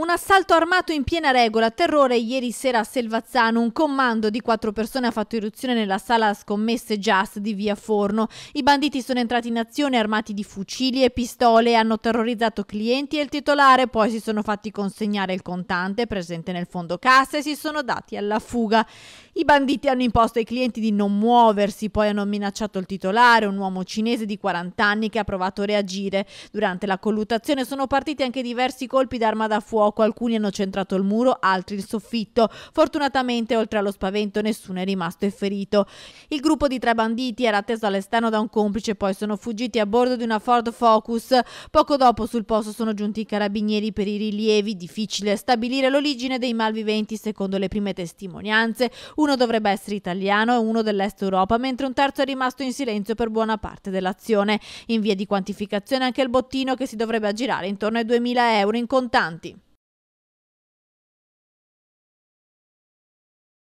Un assalto armato in piena regola, terrore ieri sera a Selvazzano, un comando di quattro persone ha fatto irruzione nella sala scommesse Just di via Forno. I banditi sono entrati in azione armati di fucili e pistole, hanno terrorizzato clienti e il titolare, poi si sono fatti consegnare il contante presente nel fondo cassa e si sono dati alla fuga. I banditi hanno imposto ai clienti di non muoversi, poi hanno minacciato il titolare, un uomo cinese di 40 anni che ha provato a reagire. Durante la colluttazione sono partiti anche diversi colpi d'arma da fuoco fuoco, alcuni hanno centrato il muro, altri il soffitto. Fortunatamente, oltre allo spavento, nessuno è rimasto ferito. Il gruppo di tre banditi era atteso all'esterno da un complice, poi sono fuggiti a bordo di una Ford Focus. Poco dopo sul posto sono giunti i carabinieri per i rilievi, difficile stabilire l'origine dei malviventi secondo le prime testimonianze. Uno dovrebbe essere italiano e uno dell'est Europa, mentre un terzo è rimasto in silenzio per buona parte dell'azione. In via di quantificazione anche il bottino che si dovrebbe aggirare intorno ai 2.000 euro in contanti.